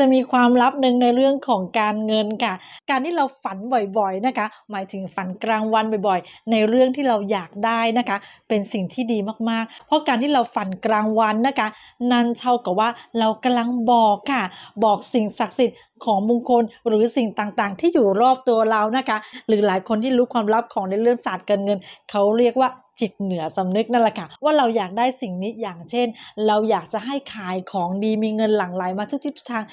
จะมีความลับหนึ่งในเรื่องของการเงินค่ะ การที่เราฝันบ่อยๆนะคะ หมายถึงฝันกลางวันบ่อย ๆ ในเรื่องที่เราอยากได้นะคะ เป็นสิ่งที่ดีมากๆ เพราะการที่เราฝันกลางวันนะคะ นั่นเท่ากับว่าเรากำลังบอกค่ะ บอกสิ่งศักดิ์สิทธิ์ของมงคลหรือสิ่งต่างๆ ที่อยู่รอบตัวเรานะคะหรือหลายคนที่รู้ความลับของในเรื่องศาสตร์การเงิน เขาเรียกว่าจิตเหนือสำนึกนั่นแหละค่ะว่าเราอยากได้สิ่งนี้อย่างเช่น เราอยากจะให้ขายของดีมีเงินหลั่งไหลมาทุกทิศทุกทาง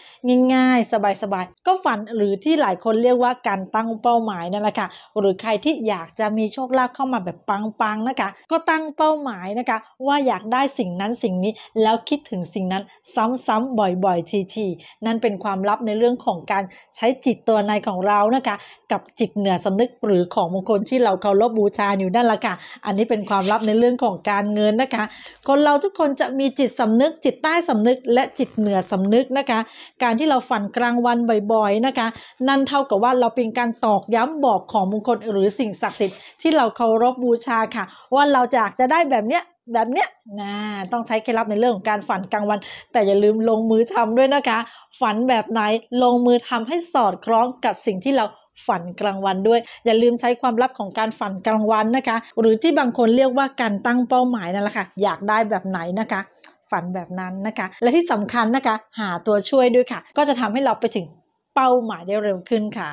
ง่ายๆสบายๆก็ฝันหรือที่หลายคนเรียกว่าการตั้งเป้าหมายนั่นแหละค่ะหรือใครที่อยากจะมีโชคลาภเข้ามาแบบปังๆนะคะก็ตั้งเป้าหมายนะคะว่าอยากได้สิ่งนั้นสิ่งนี้แล้วคิดถึงสิ่งนั้นซ้ำๆบ่อยๆ ทีๆนั่นเป็นความลับในเรื่องของการใช้จิตตัวในของเรานะคะกับจิตเหนือสำนึกหรือของมงคลที่เราเคารพบูชาอยู่นั่นแหละค่ะอันนี้เป็น็นความลับในเรื่องของการเงินนะคะ คนเราทุกคนจะมีจิตสำนึกจิตใต้สำนึกและจิตเหนือสำนึกนะคะ การที่เราฝันกลางวันบ่อยๆนะคะ นั่นเท่ากับว่าเราเป็นการตอกย้ำบอกของมงคลหรือสิ่งศักดิ์สิทธิ์ที่เราเคารพบูชาค่ะว่าเราจะจะได้แบบเนี้ยแบบเนี้ยนะต้องใช้เคล็ดลับในเรื่องของการฝันกลางวัน แต่อย่าลืมลงมือทำด้วยนะคะ ฝันแบบไหนลงมือทำให้สอดคล้องกับสิ่งที่เราฝันกลางวันด้วย อย่าลืมใช้ความลับของการฝันกลางวันนะคะ หรือที่บางคนเรียกว่าการตั้งเป้าหมายนั่นแหละค่ะ อยากได้แบบไหนนะคะ ฝันแบบนั้นนะคะ และที่สำคัญนะคะ หาตัวช่วยด้วยค่ะ ก็จะทำให้เราไปถึงเป้าหมายได้เร็วขึ้นค่ะ